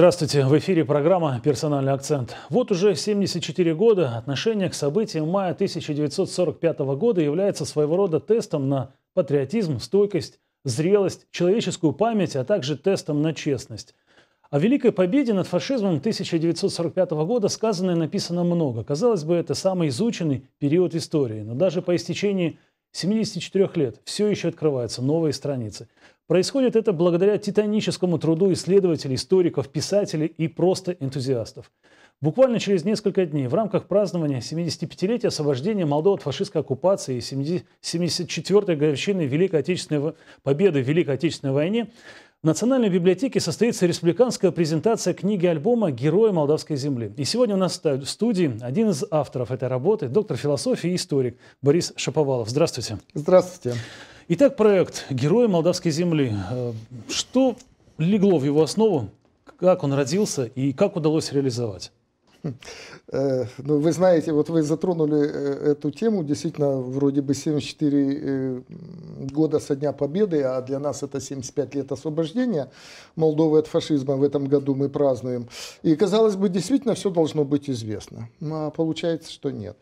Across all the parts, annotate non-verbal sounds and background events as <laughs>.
Здравствуйте, в эфире программа «Персональный акцент». Вот уже 74 года отношение к событиям мая 1945 года является своего рода тестом на патриотизм, стойкость, зрелость, человеческую память, а также тестом на честность. О великой победе над фашизмом 1945 года сказано и написано много. Казалось бы, это самый изученный период истории, но даже по истечении 74 лет все еще открываются новые страницы. Происходит это благодаря титаническому труду исследователей, историков, писателей и просто энтузиастов. Буквально через несколько дней в рамках празднования 75-летия освобождения Молдовы от фашистской оккупации и 74-й годовщины Великой Отечественной победы в Великой Отечественной войне в Национальной библиотеке состоится республиканская презентация книги-альбома «Герои молдавской земли». И сегодня у нас в студии один из авторов этой работы, доктор философии и историк Борис Шаповалов. Здравствуйте. Здравствуйте. Итак, проект «Герои молдавской земли». Э, что легло в его основу, как он родился и как удалось реализовать? <laughs> Э, ну, вы знаете, вот вы затронули э, эту тему, действительно, вроде бы 74 э, года со дня победы, а для нас это 75 лет освобождения Молдовы от фашизма в этом году мы празднуем. И, казалось бы, действительно все должно быть известно. Ну, а получается, что нет.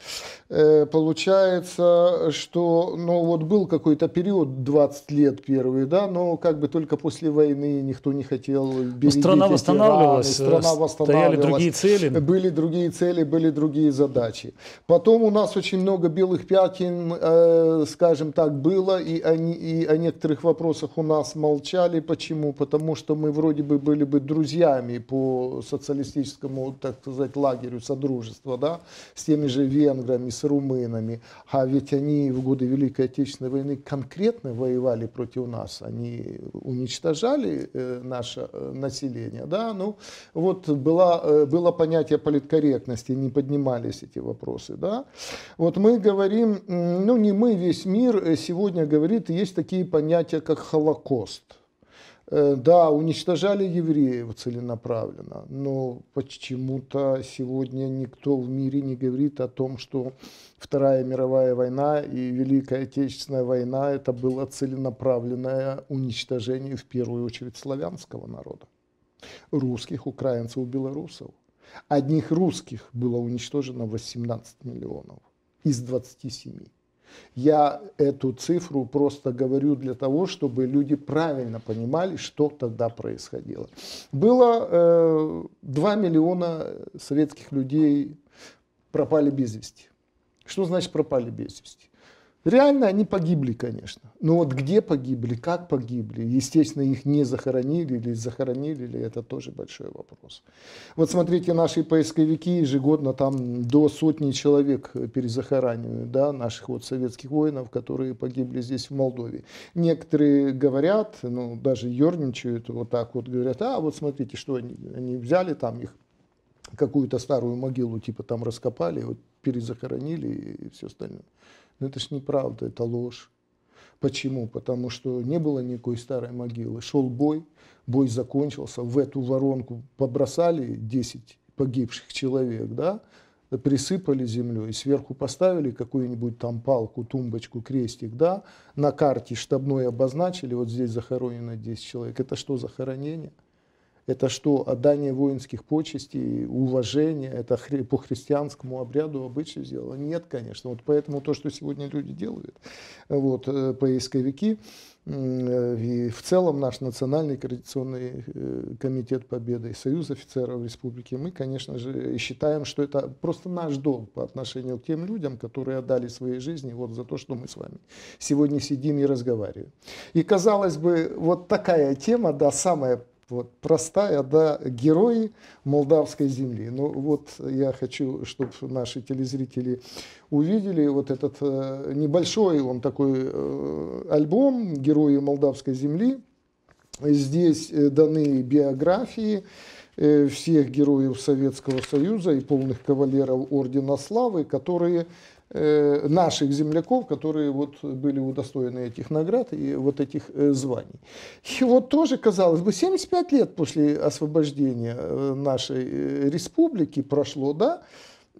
Получается, что, ну, вот был какой-то период, 20 лет первый, да, но как бы только после войны никто не хотел... Ну, страна восстанавливалась, страна восстанавливалась, стояли другие цели. Были были другие цели, были другие задачи. Потом у нас очень много белых пятен, э, скажем так, было, и, они, и о некоторых вопросах у нас молчали. Почему? Потому что мы вроде бы были бы друзьями по социалистическому, так сказать, лагерю Содружества, да, с теми же венграми, с румынами. А ведь они в годы Великой Отечественной войны конкретно воевали против нас, они уничтожали э, наше э, население, да, ну, вот была, э, было понятие политического политкорректности не поднимались эти вопросы. Да? Вот мы говорим, ну не мы, весь мир э, сегодня говорит, есть такие понятия, как Холокост. Э, да, уничтожали евреев целенаправленно, но почему-то сегодня никто в мире не говорит о том, что Вторая мировая война и Великая Отечественная война – это было целенаправленное уничтожение в первую очередь славянского народа, русских, украинцев, белорусов. Одних русских было уничтожено 18 миллионов из 27. Я эту цифру просто говорю для того, чтобы люди правильно понимали, что тогда происходило. Было э, 2 миллиона советских людей пропали без вести. Что значит пропали без вести? Реально они погибли, конечно. Но вот где погибли, как погибли, естественно, их не захоронили или захоронили, или это тоже большой вопрос. Вот смотрите, наши поисковики ежегодно там до сотни человек э, перезахоранивают, да, наших вот советских воинов, которые погибли здесь в Молдове. Некоторые говорят, ну, даже ерничают вот так вот, говорят, а вот смотрите, что они, они взяли там их какую-то старую могилу, типа там раскопали, вот перезахоронили и все остальное. Но ну, это ж неправда, это ложь. Почему? Потому что не было никакой старой могилы. Шел бой, бой закончился, в эту воронку побросали 10 погибших человек, да, присыпали землей, сверху поставили какую-нибудь там палку, тумбочку, крестик, да, на карте штабной обозначили, вот здесь захоронено 10 человек. Это что, захоронение? это что? Отдание воинских почестей, уважение, это хри- по христианскому обряду, обычаю сделано? Нет, конечно. Вот поэтому то, что сегодня люди делают, вот, э, поисковики, и в целом наш Национальный координационный э, комитет Победы Союз офицеров Республики, мы, конечно же, считаем, что это просто наш долг по отношению к тем людям, которые отдали свои жизни вот за то, что мы с вами сегодня сидим и разговариваем. И, казалось бы, вот такая тема, да, самая вот, простая, да, герои молдавской земли. Но ну, вот я хочу, чтобы наши телезрители увидели вот этот э, небольшой, он такой э, альбом «Герои молдавской земли». Здесь э, даны биографии э, всех героев Советского Союза и полных кавалеров Ордена Славы, которые Э, наших земляков, которые вот были удостоены этих наград и вот этих э, званий. И вот тоже, казалось бы, 75 лет после освобождения э, нашей республики прошло, да,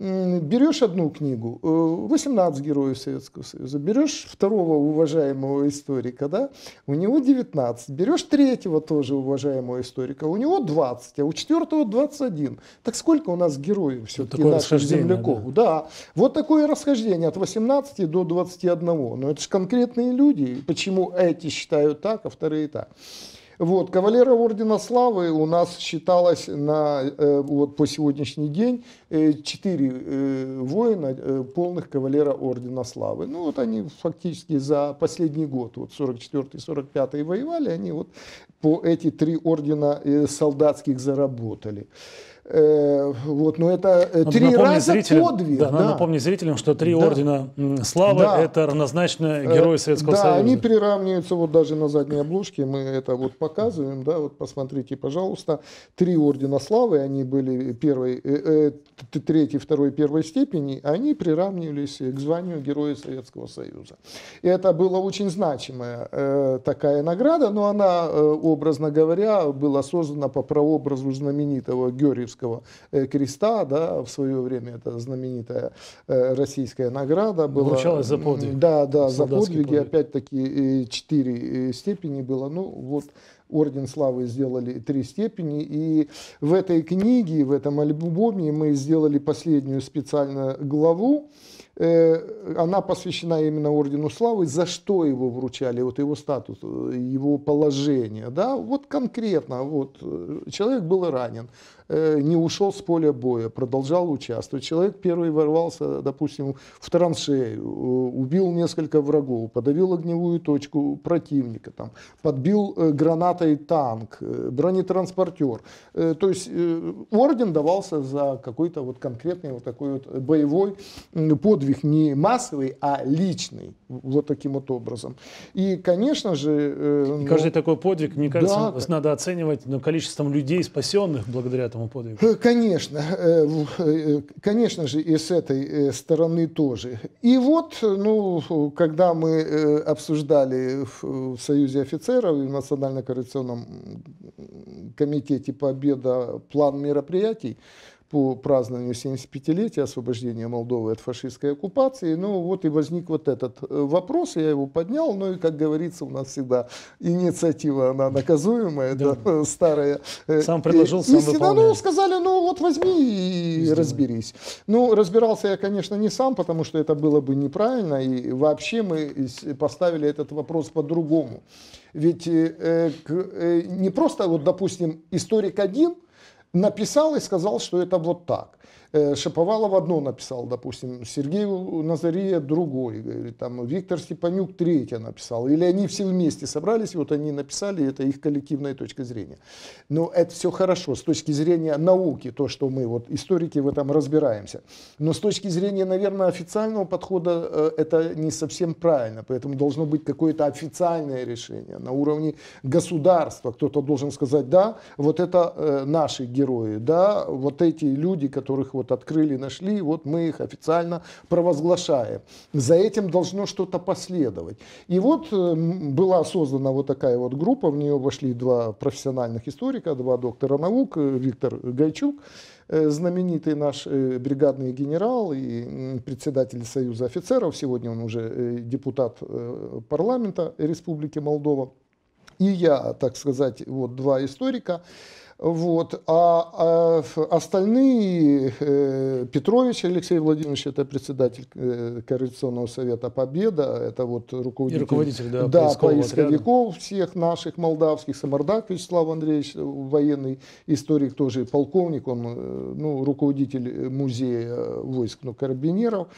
берешь одну книгу, 18 э, героев Советского Союза, берешь второго уважаемого историка, да, у него 19, берешь третьего тоже уважаемого историка, у него 20, а у четвертого 21. Так сколько у нас героев ну, все-таки вот наших земляков? Да. да, вот такое расхождение от 18 до 21. Но это же конкретные люди, почему эти считают так, а вторые так. Вот, кавалера Ордена Славы у нас считалось на, э, вот, по сегодняшний день э, четыре э, воина полных кавалера Ордена Славы. Ну вот они фактически за последний год, вот 44-45 воевали, они вот по эти три ордена солдатских заработали. Э, вот, но это э, Надо три раза зрителям, подвиг. Да, да. Надо напомнить зрителям, что три да. ордена славы да. – это равнозначно э, Герой Советского да, Союза. Да, они приравниваются вот даже на задней обложке, мы это вот показываем, да, вот посмотрите, пожалуйста, три ордена славы, они были первой, э, э, третьей, второй, первой степени, они приравнивались к званию Героя Советского Союза. И это была очень значимая э, такая награда, но она, образно говоря, была создана по прообразу знаменитого Георгиевского русского э, креста, да, в свое время это знаменитая э, российская награда была. Вручалась за подвиги. Да, да, за подвиги, подвиг. опять-таки э, четыре степени было, ну вот Орден Славы сделали три степени. И в этой книге, в этом альбоме мы сделали последнюю специально главу. Она посвящена именно Ордену Славы, за что его вручали, вот его статус, его положение. Да? Вот конкретно, вот, человек был ранен. Э, не ушел с поля боя, продолжал участвовать. Человек первый ворвался, допустим, в траншею, э, убил несколько врагов, подавил огневую точку противника, там, подбил э, гранатой танк, бронетранспортер. То есть орден давался за какой-то вот конкретный вот такой вот боевой подвиг, не массовый, а личный, вот таким вот образом. И, конечно же... каждый ну, такой подвиг, мне кажется, да, надо оценивать ну, количеством людей, спасенных благодаря этому этому подвигу? Э, конечно, э, э, конечно же, и с этой стороны тоже. И вот, ну, когда мы обсуждали в Союзе офицеров и в Национально-коррекционном комитете «Победа» план мероприятий, по празднованию 75-летия освобождения Молдовы от фашистской оккупации. Ну вот и возник вот этот э, вопрос, я его поднял, ну и, как говорится, у нас всегда инициатива, она наказуемая, да. это <laughs> старая. Э, сам предложил, и, сам истина, ну, сказали, ну вот возьми и Издевай. разберись. Ну, разбирался я, конечно, не сам, потому что это было бы неправильно, и вообще мы поставили этот вопрос по-другому. Ведь э, э, к, э, не просто, вот, допустим, историк один – написал и сказал, что это вот так. Э, Шаповалов одно написал, допустим, Сергей Назария другой, говорит, там Виктор Степанюк третье написал, или они все вместе собрались, вот они написали, это их коллективная точка зрения. Но это все хорошо с точки зрения науки, то, что мы, вот историки в этом разбираемся. Но с точки зрения, наверное, официального подхода э, это не совсем правильно, поэтому должно быть какое-то официальное решение на уровне государства. Кто-то должен сказать, да, вот это э, наши герои, да, вот эти люди, которых вот открыли, нашли, вот мы их официально провозглашаем. За этим должно что-то последовать. И вот э, была создана вот такая вот группа, в нее вошли два профессиональных историка, два доктора наук, э, Виктор Гайчук, э, знаменитый наш бригадный генерал и председатель Союза офицеров, сегодня он уже депутат парламента Республики Молдова, и я, так сказать, вот два историка, вот. А, а остальные, э, Петрович Алексей Владимирович, это председатель э, Координационного совета «Победа», это вот руководитель, руководитель да, да, поисковиков отряда. всех наших молдавских, Самардак Вячеслав Андреевич, э, военный историк, тоже полковник, он э, ну, руководитель музея войск ну, карабинеров,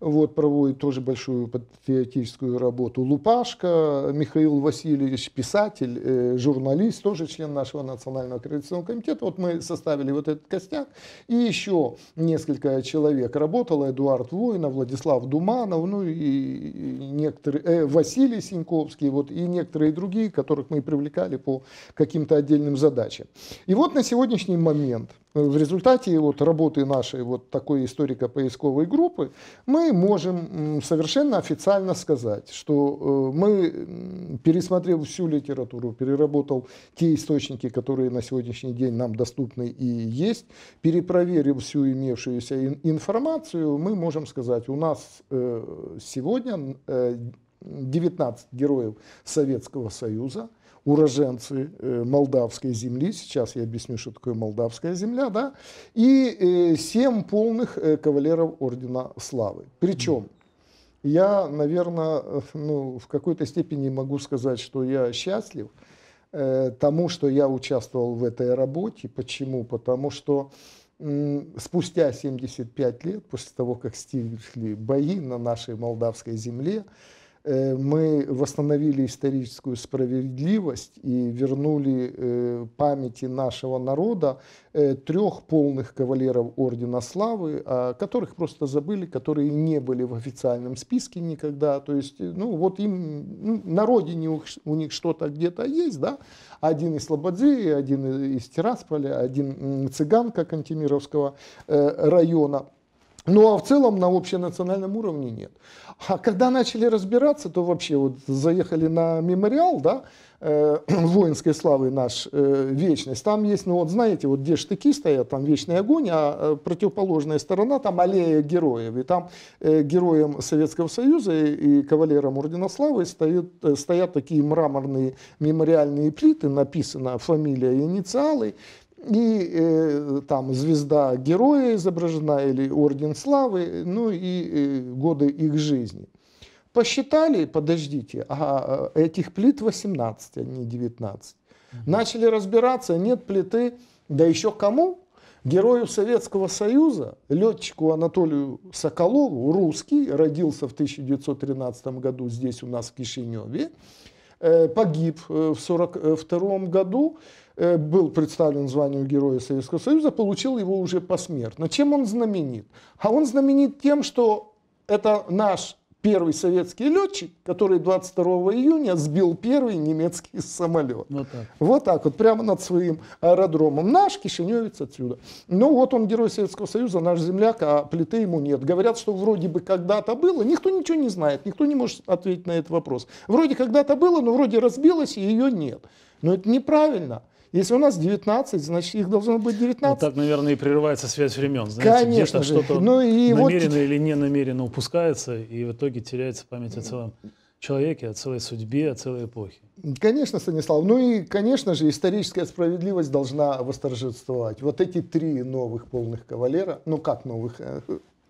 вот, проводит тоже большую патриотическую работу. Лупашка Михаил Васильевич, писатель, журналист, тоже член нашего национального координационного Конституционного комитета. Вот мы составили вот этот костяк. И еще несколько человек работало. Эдуард Воина, Владислав Думанов, ну и некоторые, э, Василий Синьковский, вот и некоторые другие, которых мы привлекали по каким-то отдельным задачам. И вот на сегодняшний момент Э, в результате вот работы нашей вот такой историко-поисковой группы мы можем совершенно официально сказать, что э, мы, пересмотрев всю литературу, переработал те источники, которые на сегодняшний день нам доступны и есть, перепроверив всю имевшуюся информацию, мы можем сказать, у нас э, сегодня 19 героев Советского Союза – уроженцы э, молдавской земли, сейчас я объясню, что такое молдавская земля, да, и э, семь полных э, кавалеров Ордена Славы. Причем, я, наверное, ну, в какой-то степени могу сказать, что я счастлив тому, что я участвовал в этой работе. Почему? Потому что спустя 75 лет, после того, как стихли бои на нашей молдавской земле, Э, мы восстановили историческую справедливость и вернули э, памяти нашего народа э, трех полных кавалеров Ордена Славы, а, которых просто забыли, которые не были в официальном списке никогда. То есть, ну вот им ну, на родине у, у них что-то где-то есть, да? Один из Слободзеи, один из Тирасполя, один цыганка Кантемировского района – ну а в целом на общенациональном уровне нет. А когда начали разбираться, то вообще вот заехали на мемориал, да, э, <clears throat> воинской славы наш э, вечность. Там есть, ну вот знаете, вот где штыки стоят, там вечный огонь, а э, противоположная сторона, там аллея героев. И там э, героем Советского Союза и, и кавалером Ордена Славы стоят, э, стоят такие мраморные мемориальные плиты, написана фамилия и инициалы и э, там звезда героя изображена или орден славы, ну и э, годы их жизни. Посчитали, подождите, а, а этих плит 18, а не 19. Начали разбираться, нет плиты, да еще кому? Герою Советского Союза, летчику Анатолию Соколову, русский, родился в 1913 году здесь у нас в Кишиневе, э, погиб э, в 1942 э, году, Э, был представлен званию Героя Советского Союза, получил его уже посмертно. Чем он знаменит? А он знаменит тем, что это наш первый советский летчик, который 22 июня сбил первый немецкий самолет. Вот так. Вот так вот, прямо над своим аэродромом. Наш кишиневец отсюда. Ну вот он герой Советского Союза, наш земляк, а плиты ему нет. Говорят, что вроде бы когда-то было, никто ничего не знает, никто не может ответить на этот вопрос. Вроде когда-то было, но вроде разбилось, и ее нет. Но это неправильно. Если у нас 19, значит, их должно быть 19. Вот так, наверное, и прерывается связь времен. Знаете, Конечно же. что-то ну, и намеренно вот... или не намеренно упускается, и в итоге теряется память о целом человеке, о целой судьбе, о целой эпохе. Конечно, Станислав. Ну и, конечно же, историческая справедливость должна восторжествовать. Вот эти три новых полных кавалера, ну как новых, э,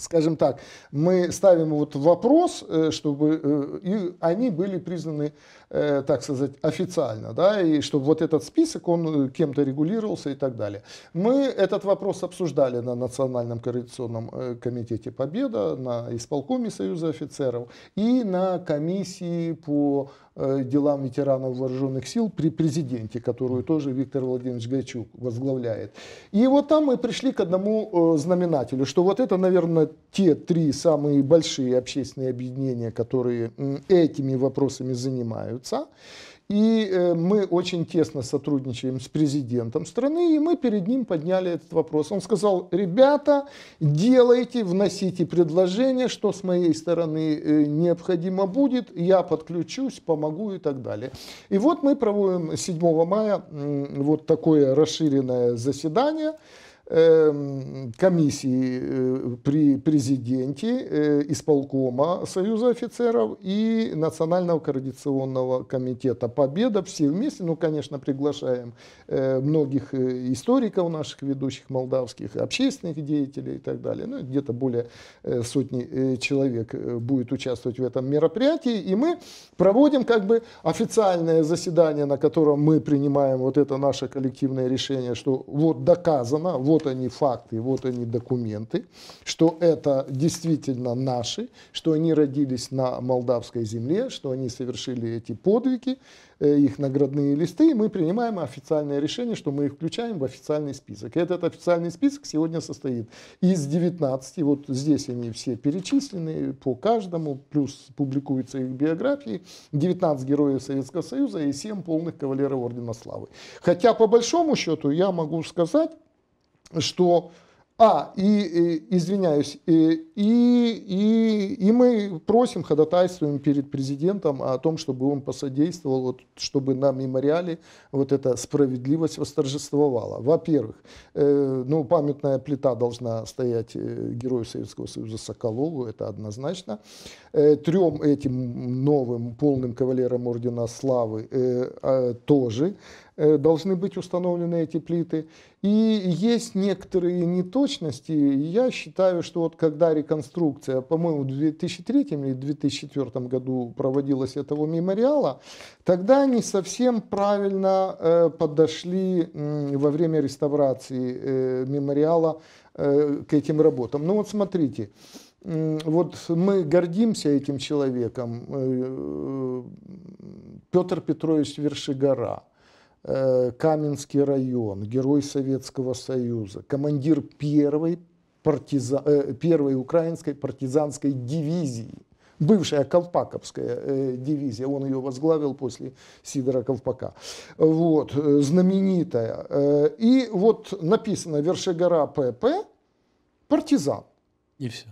скажем так, мы ставим вот вопрос, э, чтобы э, и они были признаны, э, так сказать, официально, да, и чтобы вот этот список, он кем-то регулировался и так далее. Мы этот вопрос обсуждали на Национальном коррекционном комитете «Победа», на исполкоме Союза офицеров и на комиссии по Э, делам ветеранов вооруженных сил при президенте, которую тоже Виктор Владимирович Гайчук возглавляет. И вот там мы пришли к одному э, знаменателю, что вот это, наверное, те три самые большие общественные объединения, которые этими вопросами занимаются. И э, мы очень тесно сотрудничаем с президентом страны, и мы перед ним подняли этот вопрос. Он сказал, ребята, делайте, вносите предложение, что с моей стороны э, необходимо будет, я подключусь, помогу и так далее. И вот мы проводим 7 мая вот такое расширенное заседание. Эм, комиссии э, при президенте, э, исполкома Союза офицеров и Национального координационного комитета «Победа». Все вместе, ну, конечно, приглашаем э, многих историков наших ведущих молдавских, общественных деятелей и так далее. Ну, где-то более сотни человек будет участвовать в этом мероприятии. И мы проводим как бы официальное заседание, на котором мы принимаем вот это наше коллективное решение, что вот доказано, вот вот они факты, вот они документы, что это действительно наши, что они родились на молдавской земле, что они совершили эти подвиги, э, их наградные листы, и мы принимаем официальное решение, что мы их включаем в официальный список. И этот официальный список сегодня состоит из 19, вот здесь они все перечислены по каждому, плюс публикуются их биографии, 19 героев Советского Союза и 7 полных кавалеров Ордена Славы. Хотя по большому счету я могу сказать, что а, и, и извиняюсь, и, и, и мы просим, ходатайствуем перед президентом о том, чтобы он посодействовал, вот, чтобы на мемориале вот эта справедливость восторжествовала. Во-первых, э, ну, памятная плита должна стоять э, Герою Советского Союза Соколову, это однозначно. Э, трем этим новым полным кавалерам Ордена Славы э, э, тоже. Э, должны быть установлены эти плиты. И есть некоторые неточности. Я считаю, что вот когда реконструкция, по-моему, в 2003 или 2004 году проводилась этого мемориала, тогда не совсем правильно э, подошли во время реставрации э, мемориала к этим работам. Ну вот смотрите, вот мы гордимся этим человеком, Петр Петрович Вершигора. Э, Каменский район, герой Советского Союза, командир первой, партиза... Э, первой украинской партизанской дивизии, бывшая Колпаковская э, дивизия, он ее возглавил после Сидора Колпака, вот, знаменитая. И вот написано «Вершегора ПП», партизан. И все.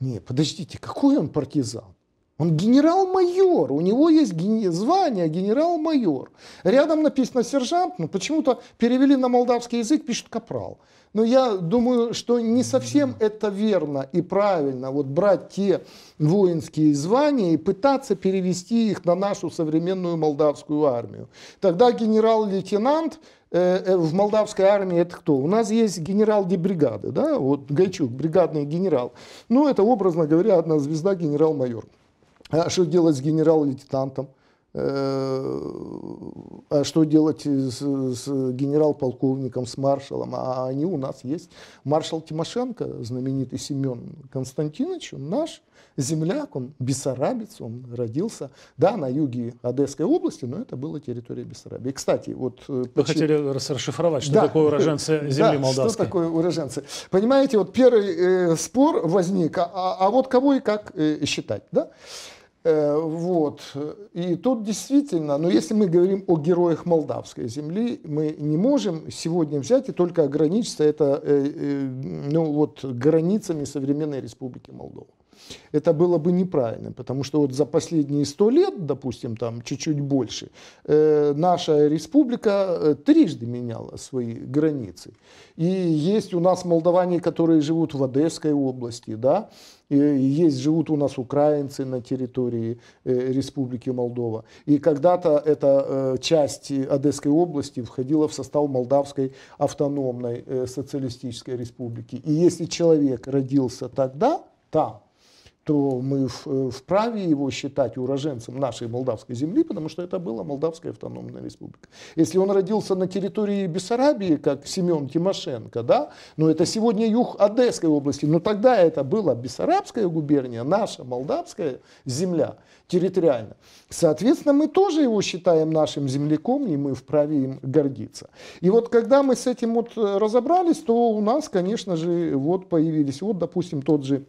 Не, подождите, какой он партизан? Он генерал-майор, у него есть ген... звание генерал-майор. Рядом написано сержант, но почему-то перевели на молдавский язык, пишет капрал. Но я думаю, что не совсем это верно и правильно, вот брать те воинские звания и пытаться перевести их на нашу современную молдавскую армию. Тогда генерал-лейтенант э, э, в молдавской армии это кто? У нас есть генерал дебригады, да, вот Гайчук, бригадный генерал. Ну, это, образно говоря, одна звезда генерал-майор. А что делать с генерал-лейтенантом? Э, а что делать с, с генерал-полковником, с маршалом? А они у нас есть. Маршал Тимошенко, знаменитый Семен Константинович, он наш – земляк, он бессарабец, он родился, да, на юге Одесской области, но это была территория Бессарабии. Кстати, вот... Э, Вы почти... хотели расшифровать, что да, такое уроженцы <laughs> земли да, молдавской. что такое уроженцы. Понимаете, вот первый э, спор возник, а, а, а вот кого и как э, считать, да? Э, вот. И тут действительно, но если мы говорим о героях молдавской земли, мы не можем сегодня взять и только ограничиться это э, ну, вот, границами современной республики Молдова это было бы неправильно, потому что вот за последние сто лет, допустим, там чуть-чуть больше, э, наша республика э, трижды меняла свои границы. И есть у нас молдаване, которые живут в Одесской области, да, и есть, живут у нас украинцы на территории э, Республики Молдова. И когда-то эта э, часть Одесской области входила в состав Молдавской автономной э, социалистической республики. И если человек родился тогда, там, то мы э, вправе его считать уроженцем нашей молдавской земли, потому что это была Молдавская автономная республика. Если он родился на территории Бессарабии, как Семен Тимошенко, да, но это сегодня юг Одесской области, но тогда это была Бессарабская губерния, наша молдавская земля территориально. Соответственно, мы тоже его считаем нашим земляком, и мы вправе им гордиться. И вот когда мы с этим вот э, разобрались, то у нас, конечно же, вот появились, вот, допустим, тот же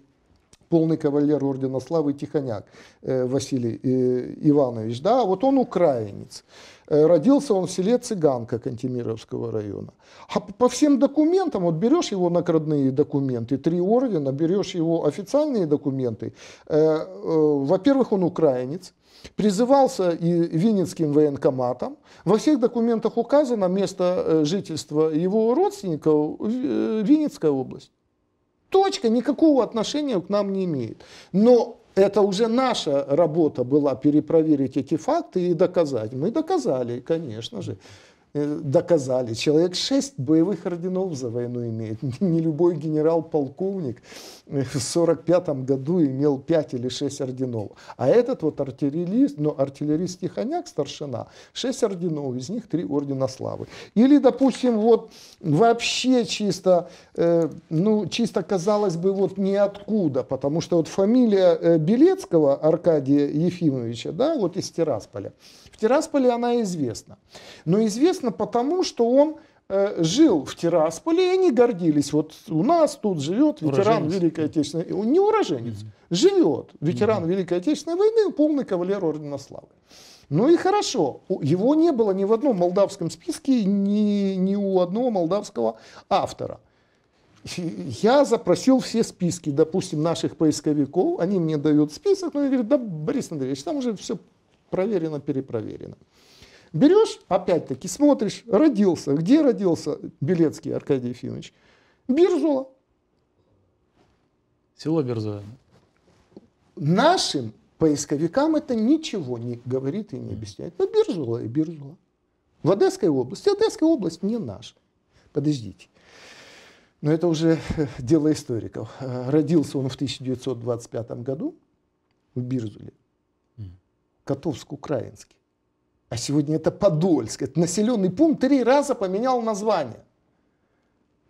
полный кавалер Ордена Славы Тихоняк э, Василий э, Иванович, да, вот он украинец. Э, родился он в селе Цыганка Кантемировского района. А по всем документам, вот берешь его наградные документы, три ордена, берешь его официальные документы, во-первых, он украинец, призывался и Винницким военкоматом. Во всех документах указано место жительства его родственников Винницкая область. Точка никакого отношения к нам не имеет. Но это уже наша работа была перепроверить эти факты и доказать. Мы доказали, конечно же. Э, доказали. Человек шесть боевых орденов за войну имеет. <laughs> Не любой генерал-полковник э, в сорок пятом году имел пять или шесть орденов. А этот вот артиллерист, но ну, артиллерист Тихоняк, старшина, шесть орденов, из них три ордена славы. Или, допустим, вот вообще чисто, э, ну, чисто казалось бы, вот ниоткуда, потому что вот фамилия э, Белецкого Аркадия Ефимовича, да, вот из Тирасполя, в Тирасполе она известна. Но известна потому, что он э, жил в Тирасполе, и они гордились. Вот у нас тут живет ветеран уроженец. Великой Отечественной войны. Э, не уроженец, mm-hmm. живет ветеран mm-hmm. Великой Отечественной войны, полный кавалер Ордена Славы. Ну и хорошо, его не было ни в одном молдавском списке, ни, ни у одного молдавского автора. Я запросил все списки, допустим, наших поисковиков, они мне дают список, но ну, я говорю, да, Борис Андреевич, там уже все проверено, перепроверено. Берешь, опять-таки, смотришь, родился. Где родился Белецкий Аркадий Ефимович? Биржула. Село Бирзово. Нашим поисковикам это ничего не говорит и не объясняет. Но Биржула и Биржула. В Одесской области. Одесская область не наша. Подождите. Но это уже э, дело историков. Э, родился он в 1925 году в Бирзуле. Котовск-Украинский. А сегодня это Подольск. Это населенный пункт три раза поменял название.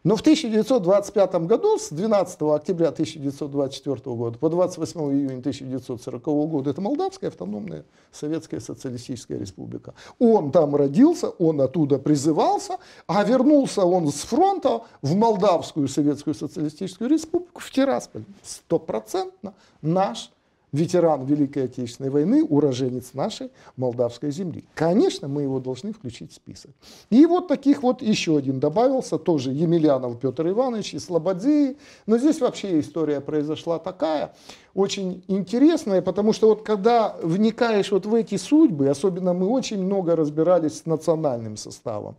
Но в 1925 году, с 12 октября 1924 года по 28 июня 1940 года, это Молдавская автономная Советская Социалистическая Республика. Он там родился, он оттуда призывался, а вернулся он с фронта в Молдавскую Советскую Социалистическую Республику, в Тирасполь. Стопроцентно наш ветеран Великой Отечественной войны, уроженец нашей молдавской земли. Конечно, мы его должны включить в список. И вот таких вот еще один добавился, тоже Емельянов Петр Иванович и Слободеи. Но здесь вообще история произошла такая, очень интересная, потому что вот когда вникаешь вот в эти судьбы, особенно мы очень много разбирались с национальным составом,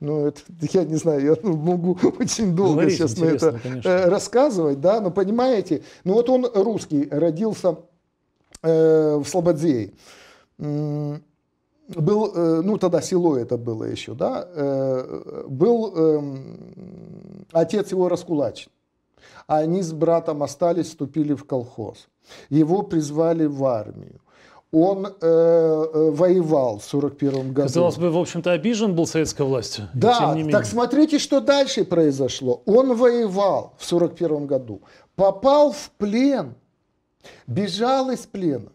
ну, это, <laughs> я не знаю, я <laughs> могу очень долго Говорить сейчас на это э, конечно. рассказывать, да, но понимаете, ну вот он русский, родился э, в Слободзее. Был, э, ну тогда село это было еще, да, э, был эм, отец его раскулачен. Они с братом остались, вступили в колхоз. Его призвали в армию он э, э, воевал в 41 году. Казалось бы, в общем-то, обижен был советской властью. Да, так смотрите, что дальше произошло. Он воевал в 41 году, попал в плен, бежал из плена,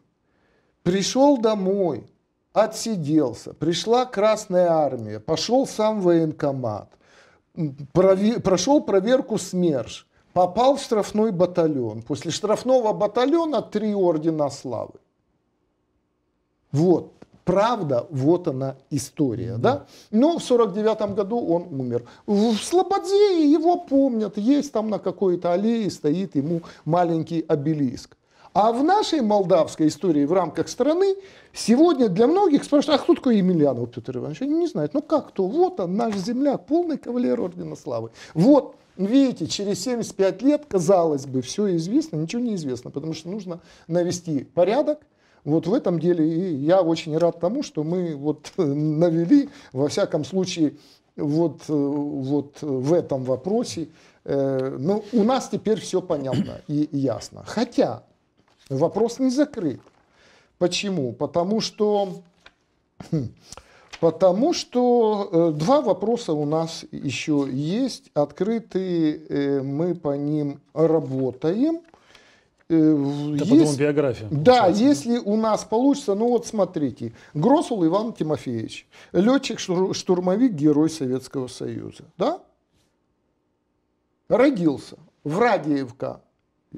пришел домой, отсиделся, пришла Красная Армия, пошел сам военкомат, прови, прошел проверку СМЕРШ, попал в штрафной батальон. После штрафного батальона три ордена славы. Вот. Правда, вот она история, да? да? Но в сорок девятом году он умер. В Слободзее его помнят, есть там на какой-то аллее стоит ему маленький обелиск. А в нашей молдавской истории в рамках страны сегодня для многих спрашивают, а кто такой Емельянов Петр Иванович? Они не знают. Ну как то? Вот он, наш земляк, полный кавалер Ордена Славы. Вот Видите, через 75 лет, казалось бы, все известно, ничего не известно, потому что нужно навести порядок, вот в этом деле и я очень рад тому, что мы вот <laughs> навели, во всяком случае, вот, э, вот в этом вопросе. Э, ну, у нас теперь все понятно и, и ясно. Хотя вопрос не закрыт. Почему? Потому что, <clears throat> потому что э, два вопроса у нас еще есть, открытые, э, мы по ним работаем. Э, это есть, потом биография. Да, получается. если у нас получится, ну вот смотрите, Гросул Иван Тимофеевич, летчик-штурмовик, герой Советского Союза, да? Родился в Радиевка.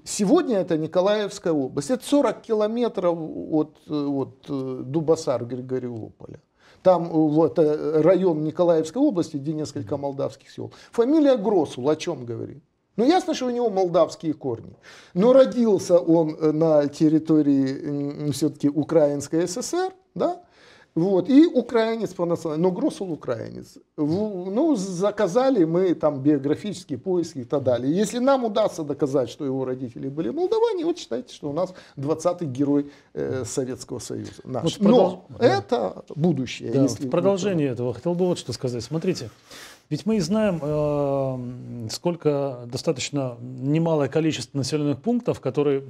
Сегодня это Николаевская область. Это 40 километров от, от э, Дубасар Григориополя. Там э, вот, район Николаевской области, где несколько молдавских сел. Фамилия Гросул о чем говорит? Ну, ясно, что у него молдавские корни. Но родился он э, на территории все-таки Украинской ССР, да, вот, и украинец по национальности, но Гроссел украинец. Ну, заказали мы там биографические поиски и так далее. Если нам удастся доказать, что его родители были молдаване, вот считайте, что у нас 20-й герой э, Советского Союза наш. Вот продолж... Но да. это будущее. Да, в продолжение этого хотел бы вот что сказать. Смотрите, ведь мы знаем, э, сколько достаточно немалое количество населенных пунктов, которые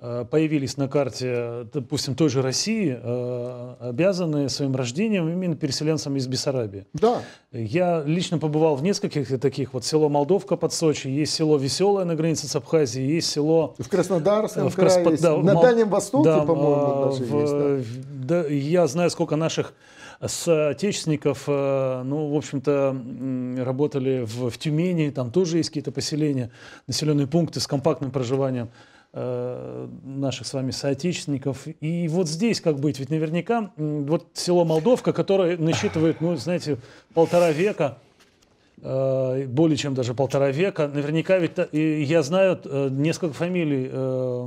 э, появились на карте, допустим, той же России, э, обязаны своим рождением именно переселенцам из Бессарабии. Да. Я лично побывал в нескольких таких. Вот село Молдовка под Сочи, есть село Веселое на границе с Абхазией, есть село... В Краснодарском в крае да, На Дальнем Востоке, да, по-моему, а, в... есть. Да. Да, я знаю, сколько наших соотечественников, э, ну, в общем-то, работали в, в Тюмени, там тоже есть какие-то поселения, населенные пункты с компактным проживанием э, наших с вами соотечественников. И вот здесь как быть? Ведь наверняка вот село Молдовка, которое насчитывает, ну, знаете, полтора века – Э, более чем даже полтора века. Наверняка ведь я знаю э, несколько фамилий э,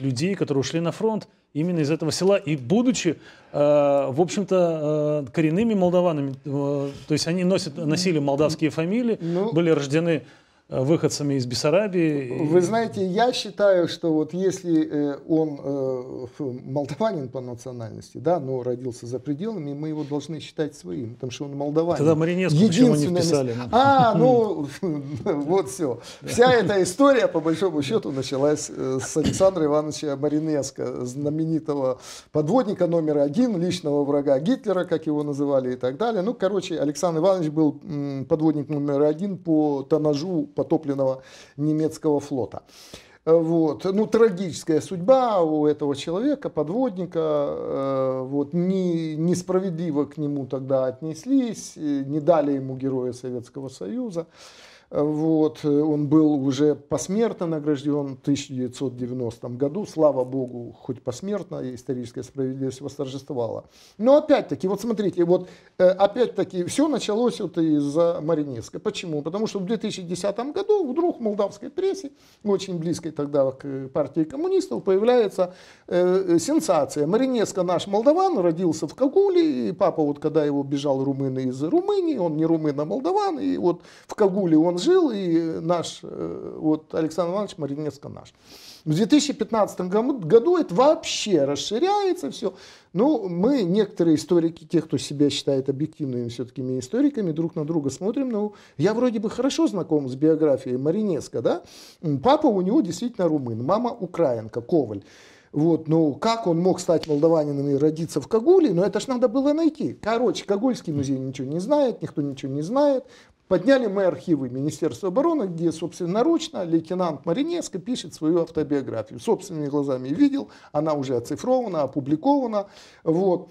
людей, которые ушли на фронт именно из этого села и будучи, в общем-то, коренными молдаванами, то есть они носят, носили молдавские фамилии, ну, были рождены Э, выходцами из Бессарабии. Вы знаете, я считаю, что вот если э, он э, молдаванин по национальности, да, но родился за пределами, мы его должны считать своим, потому что он молдаванин. Тогда Маринеску почему не вписали? А, ну, <laughs> вот все. Вся эта история, по большому счету, началась с Александра Ивановича Маринеска, знаменитого подводника номер один, личного врага Гитлера, как его называли и так далее. Ну, короче, Александр Иванович был подводник номер один по тонажу потопленного немецкого флота. Э, вот. Ну, трагическая судьба у этого человека, подводника. Э, вот. Не, несправедливо к нему тогда отнеслись, э, не дали ему Героя Советского Союза. Вот, э, он был уже посмертно награжден в 1990 году. Слава богу, хоть посмертно историческая справедливость восторжествовала. Но опять-таки, вот смотрите, вот э, опять-таки все началось вот из-за Маринецка. Почему? Потому что в 2010 году вдруг в молдавской прессе, очень близкой тогда к партии коммунистов, появляется э, сенсация. Маринецка наш молдаван, родился в Кагуле, и папа вот когда его бежал румыны из Румынии, он не румын, а молдаван, и вот в Кагуле он жил, и наш, э, вот Александр Иванович Маринецко наш. В 2015 году это вообще расширяется все. Ну, мы, некоторые историки, те, кто себя считает объективными все-таки историками, друг на друга смотрим. Ну, я вроде бы хорошо знаком с биографией Маринецко, да? Папа у него действительно румын, мама украинка, Коваль. Вот, ну, как он мог стать молдаванином и родиться в Кагуле, но ну, это ж надо было найти. Короче, Кагульский музей ничего не знает, никто ничего не знает. Подняли мы архивы Министерства обороны, где собственно наручно лейтенант Маринеско пишет свою автобиографию. Собственными глазами видел, она уже оцифрована, опубликована. Вот.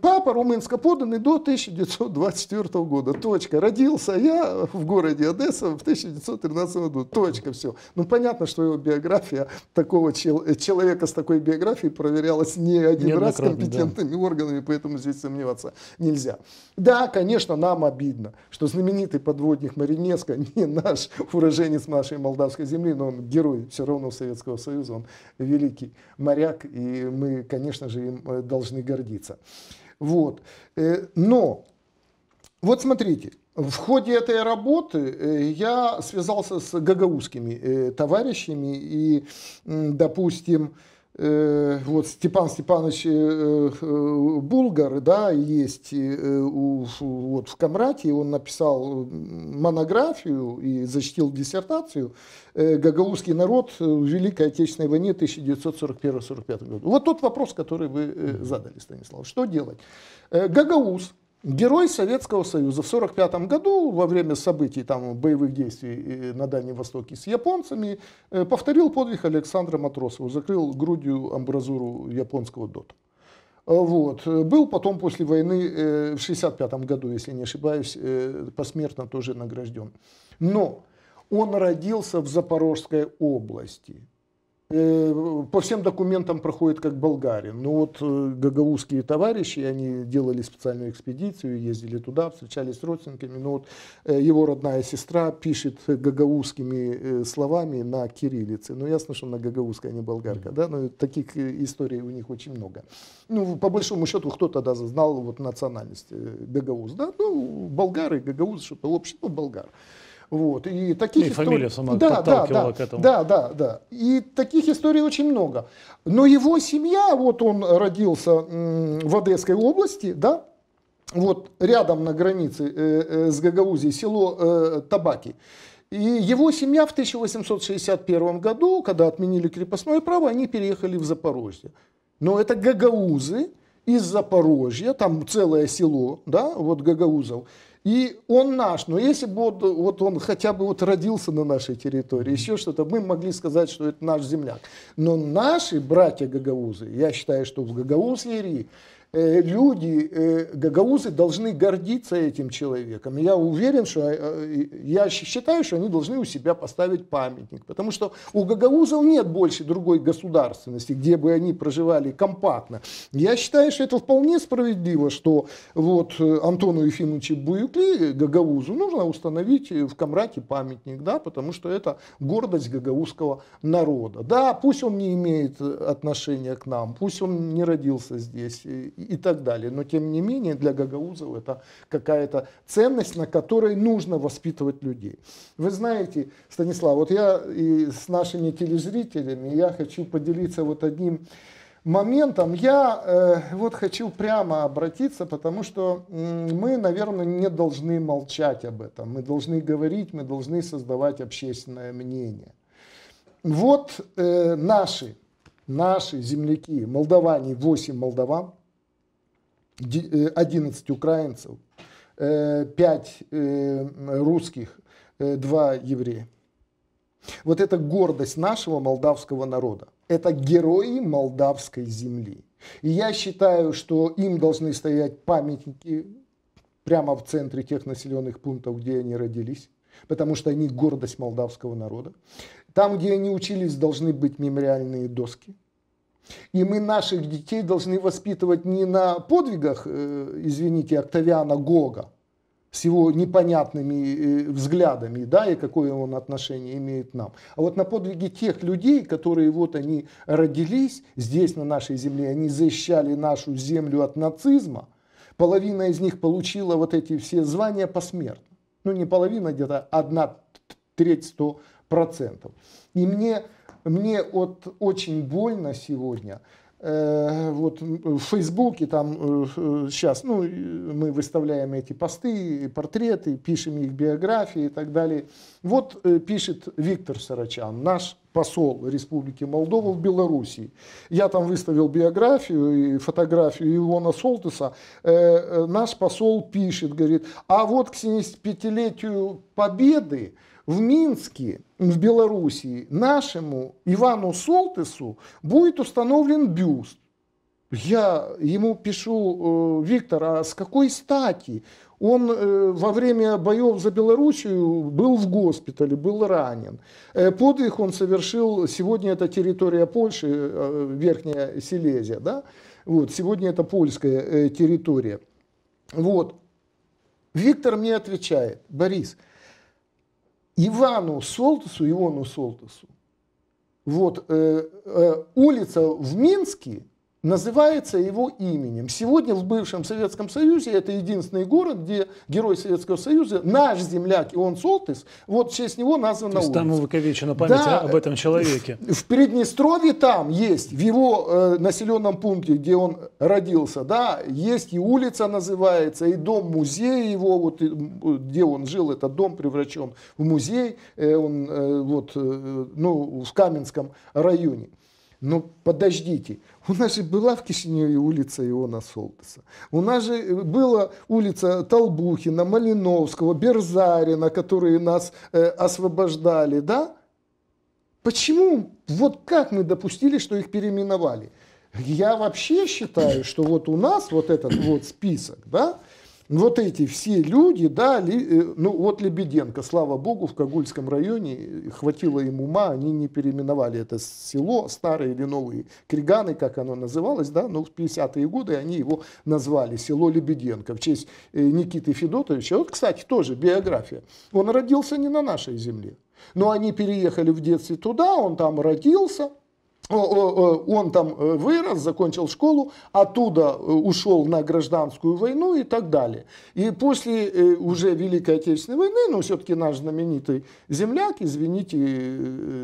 Папа румынско поданный до 1924 года. Точка. Родился я в городе Одесса в 1913 году. Точка. Все. Ну, понятно, что его биография такого чел- человека с такой биографией проверялась не один раз компетентными да. органами, поэтому здесь сомневаться нельзя. Да, конечно, нам обидно, что знаменитый подводник Маринеско <laughs> не наш уроженец нашей молдавской земли, но он герой все равно Советского Союза, он великий моряк, и мы, конечно же, им э, должны гордиться меняется. Вот. Э, но, вот смотрите, в ходе этой работы э, я связался с гагаузскими э, товарищами и, допустим, Э, вот Степан Степанович э, э, Булгар, да, есть у, вот в Камрате, он написал монографию и защитил диссертацию «Гагаузский народ в Великой Отечественной войне 1941-1945 года». Вот тот вопрос, который вы задали, Станислав. Что делать? Гагауз – Герой Советского Союза в 1945 году во время событий там, боевых действий э, на Дальнем Востоке с японцами э, повторил подвиг Александра Матросова, закрыл грудью амбразуру японского ДОТа. Э, вот. Был потом после войны э, в 1965 году, если не ошибаюсь, посмертно тоже награжден. Но он родился в Запорожской области. Э, по всем документам проходит как болгарин. но ну вот э, гагаузские товарищи, они делали специальную экспедицию, ездили туда, встречались с родственниками. Но ну вот э, его родная сестра пишет гагаузскими словами на кириллице. Ну ясно, что она гагаузская, а не болгарка. Да? Но ну, таких историй у них очень много. Ну по большому счету, кто тогда знал вот национальность гагауз? Да? Ну болгары, гагаузы что-то общее, ну болгар. Вот. И таких ну, и истор... фамилия сама да, подталкивала да, да, к этому. Да, да, да. И таких историй очень много. Но его семья, вот он родился в Одесской области, да, вот рядом на границе э, э, с Гагаузией село э, Табаки. И его семья в 1861 году, когда отменили крепостное право, они переехали в Запорожье. Но это гагаузы из Запорожья, там целое село, да, вот гагаузов. И он наш, но если бы он, вот он хотя бы вот родился на нашей территории, еще что-то, мы могли сказать, что это наш земляк. Но наши братья гагаузы, я считаю, что в Гагаузье Э, люди, э, гагаузы должны гордиться этим человеком. Я уверен, что э, я считаю, что они должны у себя поставить памятник, потому что у гагаузов нет больше другой государственности, где бы они проживали компактно. Я считаю, что это вполне справедливо, что вот Антону Ефимовичу Буюкли, гагаузу, нужно установить в Камраке памятник, да, потому что это гордость гагаузского народа. Да, пусть он не имеет отношения к нам, пусть он не родился здесь, и так далее. Но тем не менее для гагаузов это какая-то ценность, на которой нужно воспитывать людей. Вы знаете, Станислав, вот я и с нашими телезрителями, я хочу поделиться вот одним моментом я э, вот хочу прямо обратиться, потому что мы, наверное, не должны молчать об этом. Мы должны говорить, мы должны создавать общественное мнение. Вот э, наши, наши земляки, молдаване, 8 молдаван, 11 э, украинцев, 5 э, э, русских, 2 еврея. Вот это гордость нашего молдавского народа. Это герои молдавской земли. И я считаю, что им должны стоять памятники прямо в центре тех населенных пунктов, где они родились, потому что они гордость молдавского народа. Там, где они учились, должны быть мемориальные доски – и мы наших детей должны воспитывать не на подвигах, э, извините, Октавиана Гога, с его непонятными э, взглядами, да, и какое он отношение имеет нам. А вот на подвиги тех людей, которые вот они родились здесь, на нашей земле, они защищали нашу землю от нацизма, половина из них получила вот эти все звания посмертно. Ну, не половина, где-то одна треть, сто процентов. И мне мне от, очень больно сегодня. Э, вот в Фейсбуке там сейчас, э, э, ну, мы выставляем эти посты, портреты, пишем их биографии и так далее. Вот пишет Виктор Сарачан, наш посол Республики Молдова в Белоруссии. Я там выставил биографию и фотографию Илона Солтеса. Наш посол пишет, говорит, а вот к 75-летию Победы в Минске, в Белоруссии, нашему Ивану Солтесу будет установлен бюст. Я ему пишу, э, Виктор, а с какой стати? Он э, во время боев за Белоруссию был в госпитале, был ранен. Э, подвиг он совершил, сегодня это территория Польши, Верхняя Силезия, да? Вот, сегодня это польская территория. Вот. Виктор мне отвечает, Борис, Ивану Солтусу, Иону Солтусу, вот э, э, улица в Минске называется его именем. Сегодня в бывшем Советском Союзе это единственный город, где герой Советского Союза, наш земляк Ион Солтыс, вот в честь него названа улица. Там увековечена память да, об этом человеке. В, в Приднестровье там есть, в его э, населенном пункте, где он родился, да, есть и улица называется, и дом-музей его, вот где он жил, этот дом превращен в музей, э, он э, вот, э, ну, в Каменском районе. Но «Ну, подождите, у нас же была в Кишиневе улица Иона Солтеса. У нас же э, была улица Толбухина, Малиновского, Берзарина, которые нас э, освобождали, да? Почему? Вот как мы допустили, что их переименовали? Я вообще считаю, что вот у нас вот этот вот список, да, вот эти все люди, да, э, ну вот Лебеденко, слава богу, в Кагульском районе э, хватило им ума, они не переименовали это село, старые или новые Криганы, как оно называлось, да, но ну, в 50-е годы они его назвали село Лебеденко в честь э, Никиты Федотовича. Вот, кстати, тоже биография. Он родился не на нашей земле, но они переехали в детстве туда, он там родился – он там э, вырос, закончил школу, оттуда э, ушел на гражданскую войну и так далее. И после э, уже Великой Отечественной войны, но ну, все-таки наш знаменитый земляк, извините,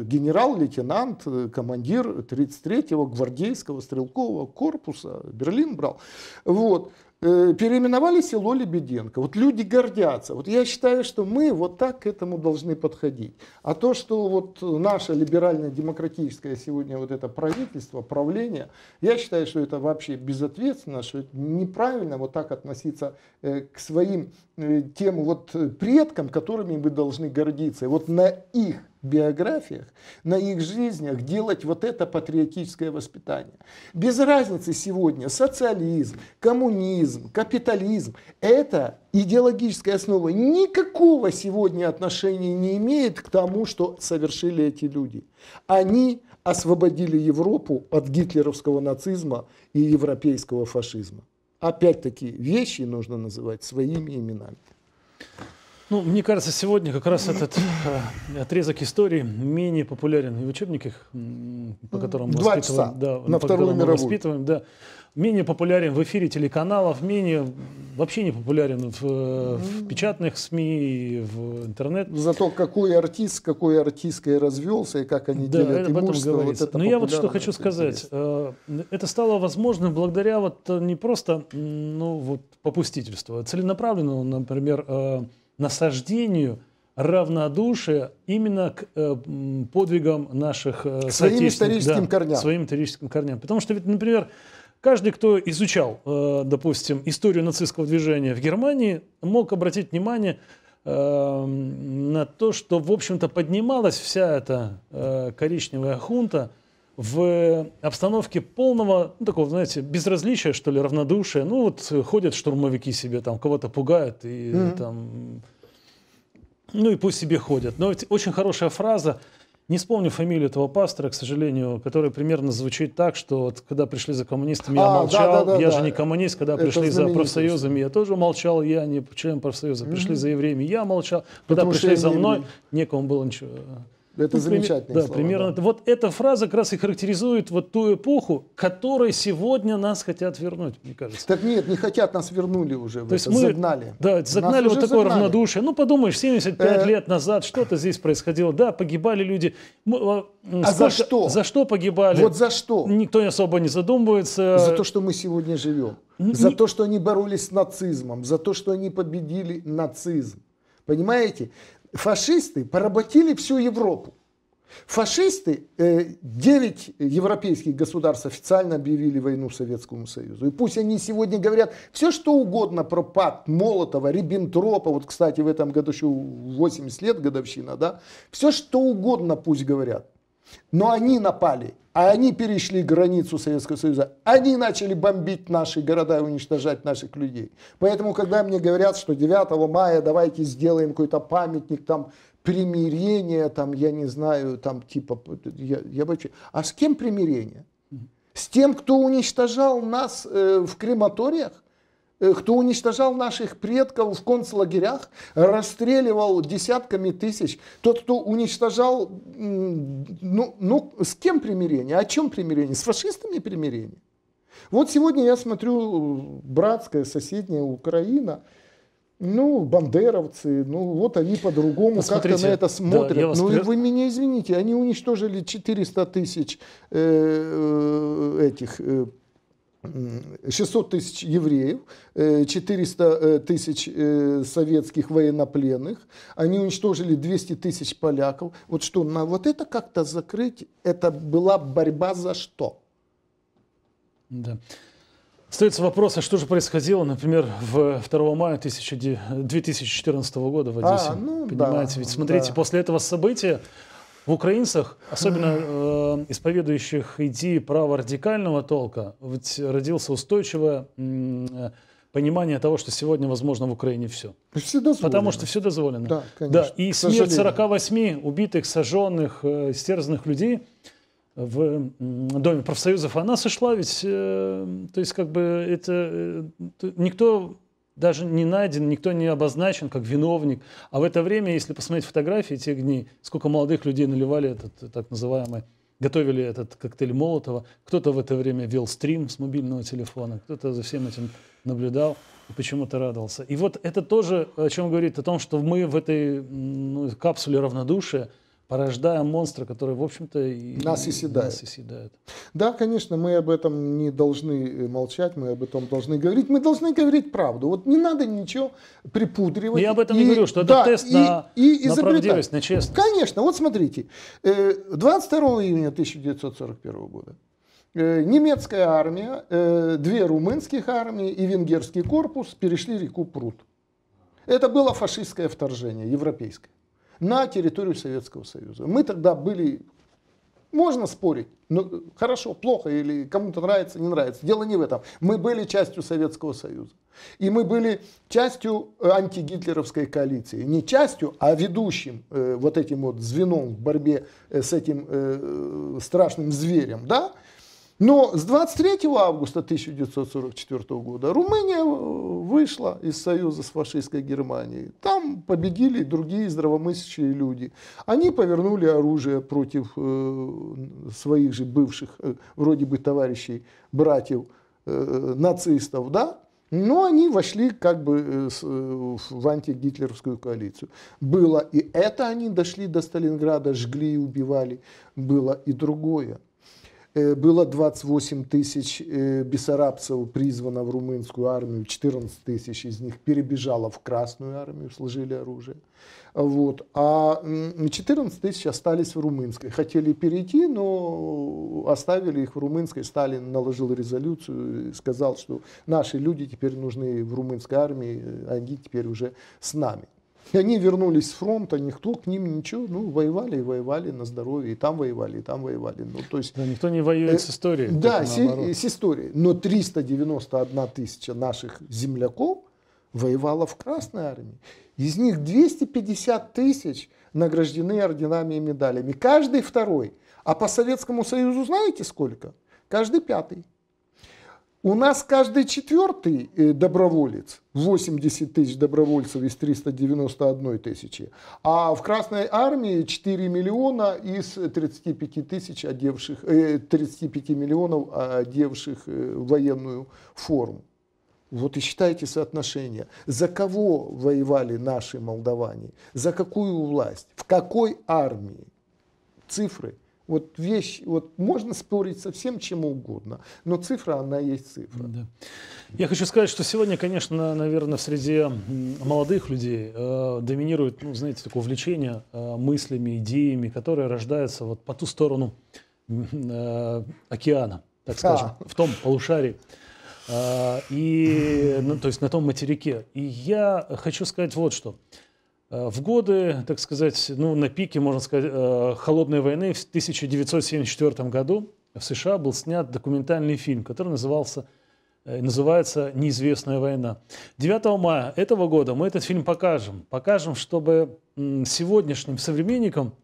генерал-лейтенант, командир 33-го гвардейского стрелкового корпуса, Берлин брал, вот, Э, переименовали село Лебеденко. Вот люди гордятся. Вот я считаю, что мы вот так к этому должны подходить. А то, что вот наше либеральное демократическое сегодня вот это правительство, правление, я считаю, что это вообще безответственно, что неправильно вот так относиться э, к своим э, тем вот предкам, которыми мы должны гордиться. И вот на их биографиях, на их жизнях делать вот это патриотическое воспитание. Без разницы сегодня социализм, коммунизм, капитализм – это идеологическая основа никакого сегодня отношения не имеет к тому, что совершили эти люди. Они освободили Европу от гитлеровского нацизма и европейского фашизма. Опять-таки вещи нужно называть своими именами. Ну, мне кажется, сегодня как раз этот э, отрезок истории менее популярен и в учебниках, по которым Два воспитываем, да, на по Вторую мировую. воспитываем, да, менее популярен в эфире телеканалов, менее вообще не популярен в, э, в ну. печатных СМИ, в интернет. Зато какой артист, какой артисткой развелся и как они да, делят об этом Вот это Но я вот что хочу сказать. Э, это стало возможным благодаря вот не просто ну, вот, попустительству, а целенаправленному, например, насаждению равнодушия именно к э, подвигам наших э, к своим историческим да, корням. Своим историческим корням. Потому что ведь, например, каждый, кто изучал, э, допустим, историю нацистского движения в Германии, мог обратить внимание э, на то, что, в общем-то, поднималась вся эта э, коричневая хунта в обстановке полного, ну, такого, знаете, безразличия, что ли, равнодушия. Ну, вот э, ходят штурмовики себе, там, кого-то пугают, и mm-hmm. там... Ну, и пусть себе ходят. Но ведь очень хорошая фраза, не вспомню фамилию этого пастора, к сожалению, которая примерно звучит так, что вот когда пришли за коммунистами, а, я молчал, да, да, да, я да. же не коммунист, когда Это пришли за профсоюзами, я тоже молчал, я не член профсоюза, mm-hmm. пришли за евреями, я молчал, когда Потому пришли за мной, некому было ничего. Это ну, замечательные да, слова. Примерно, да. Вот эта фраза как раз и характеризует вот ту эпоху, которой сегодня нас хотят вернуть, мне кажется. Так нет, не хотят, нас вернули уже, То есть мы, загнали. Да, загнали нас вот такое загнали. равнодушие. Ну, подумаешь, 75 э... лет назад что-то здесь происходило. Да, погибали люди. А, а Сколько, за что? За что погибали? Вот за что? Никто особо не задумывается. За то, что мы сегодня живем. Не... За то, что они боролись с нацизмом, за то, что они победили нацизм. Понимаете? фашисты поработили всю Европу. Фашисты, 9 э, европейских государств официально объявили войну Советскому Союзу. И пусть они сегодня говорят все, что угодно про пад Молотова, Риббентропа, вот, кстати, в этом году еще 80 лет годовщина, да, все, что угодно пусть говорят. Но они напали а они перешли границу Советского Союза, они начали бомбить наши города и уничтожать наших людей. Поэтому, когда мне говорят, что 9 мая давайте сделаем какой-то памятник там примирение, там, я не знаю, там, типа, я, я боюсь. А с кем примирение? С тем, кто уничтожал нас э, в крематориях? Э, кто уничтожал наших предков в концлагерях, расстреливал десятками тысяч, тот, кто уничтожал, ну, ну с кем примирение, о чем примирение, с фашистами примирение. Вот сегодня я смотрю братская соседняя Украина, ну, бандеровцы, ну вот они по-другому как-то на это смотрят. Да, ну и вы меня извините, они уничтожили 400 тысяч э, э, этих э, 600 тысяч евреев, 400 э, э, тысяч э, советских военнопленных, они уничтожили 200 тысяч поляков. Вот что, на вот это как-то закрыть, это была борьба за что? Да. Остается вопрос, а что же происходило, например, в 2 мая 2014 года в Одессе? А, ну, Понимаете, да, ведь смотрите, да. после этого события в украинцах, особенно э, исповедующих идеи права радикального толка, ведь родился устойчивое э, понимание того, что сегодня возможно в Украине все. все Потому что все дозволено. Да, конечно. Да. И смерть сожалению. 48 убитых, сожженных, э, стерзанных людей в Доме профсоюзов, она сошла ведь, э, то есть как бы это э, никто даже не найден, никто не обозначен как виновник. А в это время, если посмотреть фотографии тех дней, сколько молодых людей наливали этот так называемый готовили этот коктейль Молотова. Кто-то в это время вел стрим с мобильного телефона, кто-то за всем этим наблюдал и почему-то радовался. И вот это тоже о чем говорит, о том, что мы в этой ну, капсуле равнодушия – порождая монстра, который, в общем-то, и, нас, и съедает. нас и съедает. Да, конечно, мы об этом не должны э, молчать, мы об этом должны говорить. Мы должны говорить правду. Вот не надо ничего припудривать. Я об этом и, не говорю, что да, это тест и, на, и, и на правдивость, на честность. Конечно, вот смотрите. 22 э, июня 1941 года э, немецкая армия, две румынских армии и венгерский корпус перешли реку Прут. Это было фашистское вторжение, европейское на территорию Советского Союза. Мы тогда были, можно спорить, но хорошо, плохо или кому-то нравится, не нравится. Дело не в этом. Мы были частью Советского Союза. И мы были частью э, антигитлеровской коалиции. Не частью, а ведущим э, вот этим вот звеном в борьбе э, с этим э, э, страшным зверем. Да? Но с 23 августа 1944 года Румыния э, вышла из союза с фашистской Германией. Там победили другие здравомыслящие люди. Они повернули оружие против э, своих же бывших, э, вроде бы товарищей, братьев нацистов, да, но они вошли как бы в антигитлеровскую коалицию. Было и это, они дошли до Сталинграда, жгли и убивали. Было и другое. Э, было 28 тысяч э, бессарабцев призвано в румынскую армию, 14 тысяч из них перебежало в Красную армию, сложили оружие. Вот. А 14 тысяч остались в румынской. Хотели перейти, но оставили их в румынской. Сталин наложил резолюцию сказал, что наши люди теперь нужны в румынской армии, э, они теперь уже с нами. И они вернулись с фронта, никто к ним ничего, ну, воевали и воевали на здоровье, и там воевали, и там воевали. Ну, то есть, да, никто не воюет э, с историей. Да, с, с историей. Но 391 тысяча наших земляков воевала в Красной армии. Из них 250 тысяч награждены орденами и медалями. Каждый второй. А по Советскому Союзу знаете сколько? Каждый пятый. У нас каждый четвертый э, доброволец, 80 тысяч добровольцев из 391 тысячи, а в Красной армии 4 миллиона из 35 тысяч одевших, 35 э, миллионов одевших э, военную форму. Вот и считайте соотношение. За кого воевали наши молдаване? За какую власть? В какой армии? Цифры вот вещь, вот можно спорить со всем чем угодно, но цифра, она есть цифра. Да. Я хочу сказать, что сегодня, конечно, наверное, среди молодых людей э, доминирует, ну, знаете, такое увлечение э, мыслями, идеями, которые рождаются вот по ту сторону э, океана, так скажем, а. в том полушарии. Э, и, ну, то есть на том материке. И я хочу сказать вот что. Э, в годы, так сказать, ну, на пике, можно сказать, э, холодной войны в 1974 году в США был снят документальный фильм, который назывался э, называется «Неизвестная война». 9 мая этого года мы этот фильм покажем. Покажем, чтобы сегодняшним современникам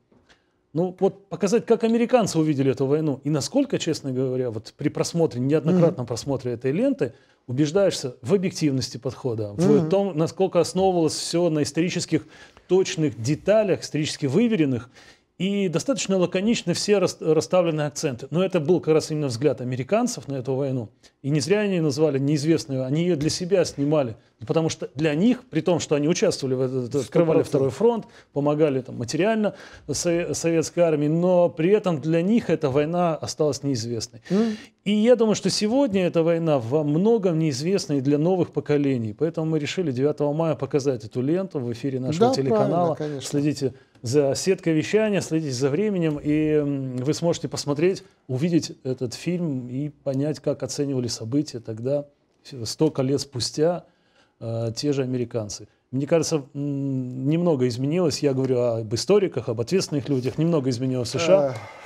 ну, вот показать, как американцы увидели эту войну. И насколько, честно говоря, вот при просмотре, неоднократном mm-hmm. просмотре этой ленты, убеждаешься в объективности подхода, в mm том, насколько основывалось все на исторических точных деталях, исторически выверенных, и достаточно лаконичны все расставленные акценты. Но это был как раз именно взгляд американцев на эту войну. И не зря они ее назвали неизвестную. Они ее для себя снимали. Потому что для них, при том, что они участвовали, в этот, открывали Второй фронт, помогали там, материально советской армии, но при этом для них эта война осталась неизвестной. Mm. И я думаю, что сегодня эта война во многом неизвестна и для новых поколений. Поэтому мы решили 9 мая показать эту ленту в эфире нашего да, телеканала. Следите за сеткой вещания, следите за временем, и вы сможете посмотреть, увидеть этот фильм и понять, как оценивали события тогда, столько лет спустя, э, те же американцы. Мне кажется, немного изменилось, я говорю об историках, об ответственных людях, немного изменилось США. Э,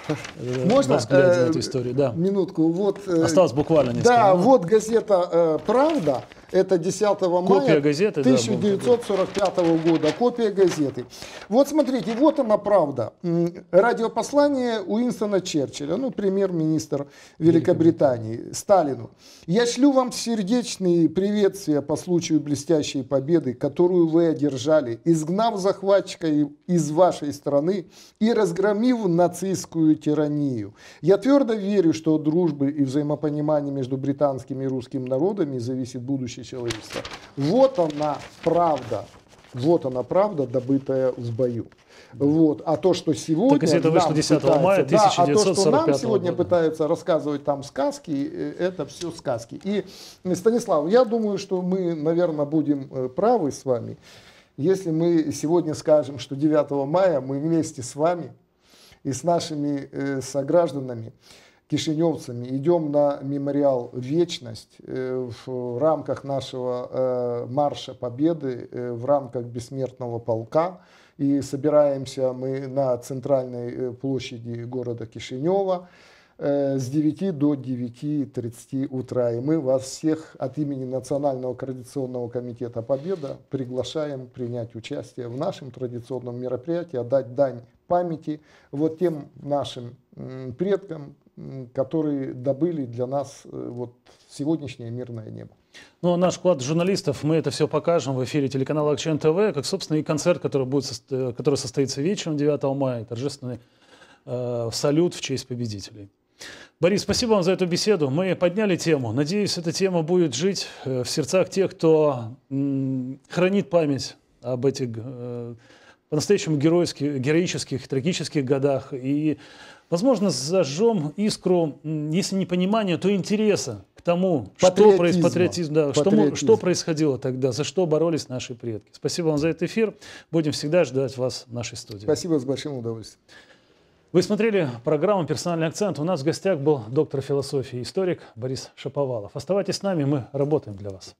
можно взгляд на э, эту историю? Да. Минутку. Вот, э, Осталось буквально несколько Да, минут. вот газета э, «Правда». Это 10 мая Копия газеты, 1945 да, года. Копия газеты. Вот смотрите, вот она правда. Радиопослание Уинстона Черчилля, ну, премьер-министр Великобритании, Сталину. «Я шлю вам сердечные приветствия по случаю блестящей победы, которую вы одержали, изгнав захватчика из вашей страны и разгромив нацистскую тиранию. Я твердо верю, что от дружбы и взаимопонимания между британским и русским народами зависит будущее человечества. Вот она правда. Вот она правда, добытая в бою. Вот. А то, что сегодня... Так это вышло 10 пытаются, мая 1945 да, а то, что нам сегодня года. пытаются рассказывать там сказки, э, это все сказки. И, Станислав, я думаю, что мы, наверное, будем э, правы с вами, если мы сегодня скажем, что 9 мая мы вместе с вами и с нашими э, согражданами кишиневцами идем на мемориал «Вечность» э, в рамках нашего э, марша победы, э, в рамках бессмертного полка. И собираемся мы на центральной площади города Кишинева с 9 до 9.30 утра. И мы вас всех от имени Национального координационного комитета «Победа» приглашаем принять участие в нашем традиционном мероприятии, отдать дань памяти вот тем нашим предкам, которые добыли для нас э, вот сегодняшнее мирное небо. Ну, а наш вклад журналистов, мы это все покажем в эфире телеканала АКЧН ТВ, как, собственно, и концерт, который, будет, э, который состоится вечером 9 мая, торжественный э, салют в честь победителей. Борис, спасибо вам за эту беседу. Мы подняли тему. Надеюсь, эта тема будет жить э, в сердцах тех, кто хранит память об этих э, по-настоящему геройских, героических, трагических годах. И, возможно, зажжем искру, если не понимания, то интереса к тому, что, проис... Патриотизм, да, Патриотизм. Что, что происходило тогда, за что боролись наши предки. Спасибо вам за этот эфир. Будем всегда ждать вас в нашей студии. Спасибо, с большим удовольствием. Вы смотрели программу «Персональный акцент». У нас в гостях был доктор философии и историк Борис Шаповалов. Оставайтесь с нами, мы работаем для вас.